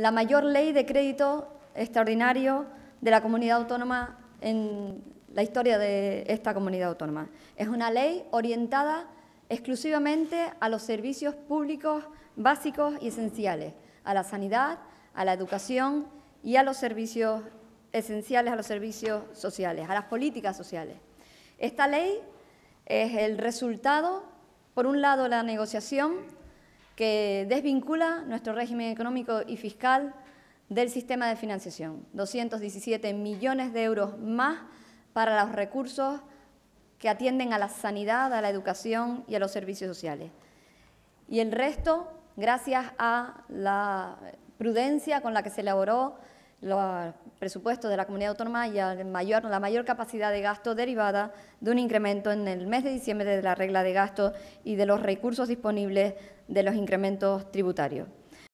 la mayor ley de crédito extraordinario de la comunidad autónoma en la historia de esta comunidad autónoma. Es una ley orientada exclusivamente a los servicios públicos básicos y esenciales, a la sanidad, a la educación y a los servicios esenciales, a los servicios sociales, a las políticas sociales. Esta ley es el resultado, por un lado, de la negociación que desvincula nuestro régimen económico y fiscal del sistema de financiación. 217 millones de euros más para los recursos que atienden a la sanidad, a la educación y a los servicios sociales. Y el resto, gracias a la prudencia con la que se elaboró los presupuestos de la comunidad autónoma y la mayor capacidad de gasto derivada de un incremento en el mes de diciembre de la regla de gasto y de los recursos disponibles de los incrementos tributarios.